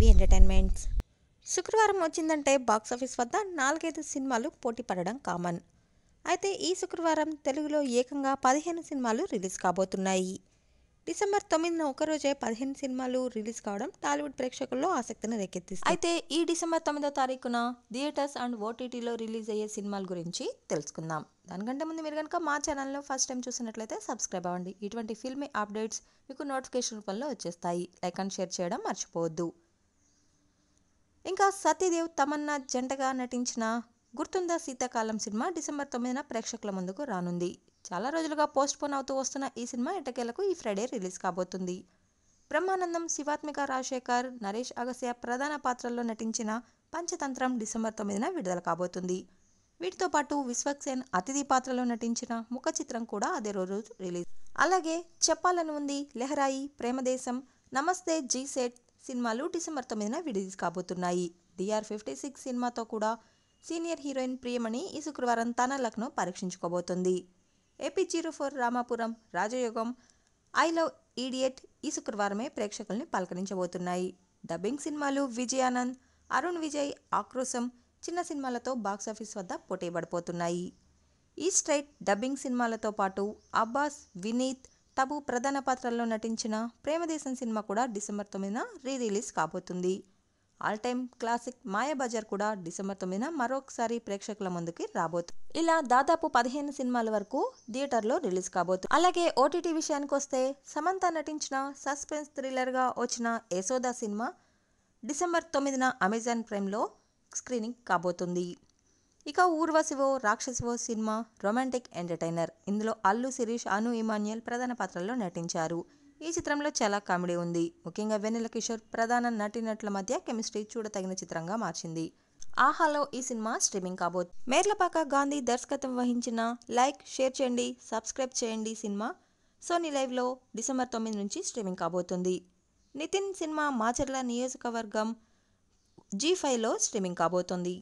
TV entertainments శుక్రవారం వచ్చిందంటే box office వద్ద నాలుగైదు సినిమాలు పోటీ పడడం కామన్ అయితే ఈ శుక్రవారం తెలుగులో ఏకంగా పదిహేను సినిమాలు రిలీజ్ కాబోతున్నాయి డిసెంబర్ తొమ్మిదిన ఒకరోజే పదిహేను సినిమాలు రిలీజ్ కావడం టాలీవుడ్ ప్రేక్షకుల్లో ఆసక్తిని రేకెత్తిస్తుంది అయితే ఈ డిసెంబర్ తొమ్మిదో తారీఖున థియేటర్స్ అండ్ ఓటీటీలో రిలీజ్ అయ్యే సినిమాల గురించి తెలుసుకుందాం దానికంటే ముందు మీరు కనుక మా ఛానల్లో ఫస్ట్ టైం చూసినట్లయితే సబ్స్క్రైబ్ అవ్వండి ఇటువంటి ఫిల్మీ అప్డేట్స్ మీకు నోటిఫికేషన్ రూపంలో వచ్చేస్తాయి లైక్ అండ్ షేర్ చేయడం మర్చిపోవద్దు సతీదేవ్ తమన్నా జంటగా నటించిన గుర్తుందా శీతాకాలం సినిమా డిసెంబర్ తొమ్మిదిన ప్రేక్షకుల ముందుకు రానుంది చాలా రోజులుగా పోస్ట్ పోన్ అవుతూ వస్తున్న ఈ సినిమా ఎటకేలకు ఈ ఫ్రైడే రిలీజ్ కాబోతుంది బ్రహ్మానందం శివాత్మిక రాజశేఖర్ నరేష్ అగస్య ప్రధాన పాత్రల్లో నటించిన పంచతంత్రం డిసెంబర్ తొమ్మిదిన విడుదల కాబోతుంది వీటితో పాటు విశ్వక్సేన్ అతిథి పాత్రలో నటించిన ముఖ చిత్రం కూడా అదే రోజు రిలీజ్ అలాగే చెప్పాలని ఉంది లెహరాయి ప్రేమదేశం నమస్తే జీ సెట్ సినిమాలు డిసెంబర్ తొమ్మిదిన విడుదల కాబోతున్నాయి డిఆర్ ఫిఫ్టీ సిక్స్ సినిమాతో కూడా సీనియర్ హీరోయిన్ ప్రియమణి ఈ శుక్రవారం తన లక్ను పరీక్షించుకోబోతుంది AP zero four Ramapuram Rajayogam I love idiot ఈ శుక్రవారమే ప్రేక్షకుల్ని పలకరించబోతున్నాయి డబ్బింగ్ సినిమాలు విజయానంద్ అరుణ్ విజయ్ ఆక్రోశం చిన్న సినిమాలతో బాక్సాఫీస్ వద్ద పోటీ పడిపోతున్నాయి ఈ స్ట్రైట్ డబ్బింగ్ సినిమాలతో పాటు అబ్బాస్ వినీత్ టబు ప్రధాన పాత్రల్లో నటించిన ప్రేమదేశం సినిమా కూడా డిసెంబర్ తొమ్మిదిన రీ రిలీజ్ కాబోతుంది ఆల్ టైమ్ క్లాసిక్ మాయాబజార్ కూడా డిసెంబర్ తొమ్మిదిన మరొకసారి ప్రేక్షకుల ముందుకి రాబోతుంది ఇలా దాదాపు పదిహేను సినిమాల వరకు థియేటర్లో రిలీజ్ కాబోతుంది అలాగే ఓటీటీ విషయానికి వస్తే సమంత నటించిన సస్పెన్స్ థ్రిల్లర్గా వచ్చిన యశోదా సినిమా డిసెంబర్ తొమ్మిదిన అమెజాన్ ప్రైమ్లో స్క్రీనింగ్ కాబోతుంది ఇక Urvasivo Rakshasivo cinema romantic entertainer ఇందులో అల్లు శిరీష్ అను ఇమాన్యుయల్ ప్రధాన పాత్రల్లో నటించారు ఈ చిత్రంలో చాలా కామెడీ ఉంది ముఖ్యంగా వెన్నెల కిషోర్ ప్రధాన నటీనటుల మధ్య కెమిస్ట్రీ చూడతగిన చిత్రంగా మార్చింది ఆహాలో ఈ సినిమా స్ట్రీమింగ్ కాబో మేర్లపాక గాంధీ దర్శకత్వం వహించిన లైక్ షేర్ చేయండి సబ్స్క్రైబ్ చేయండి సినిమా సోనీ లైవ్లో డిసెంబర్ తొమ్మిది నుంచి స్ట్రీమింగ్ కాబోతుంది నితిన్ సినిమా మాచర్ల నియోజకవర్గం జీ ఫైవ్లో స్ట్రీమింగ్ కాబోతుంది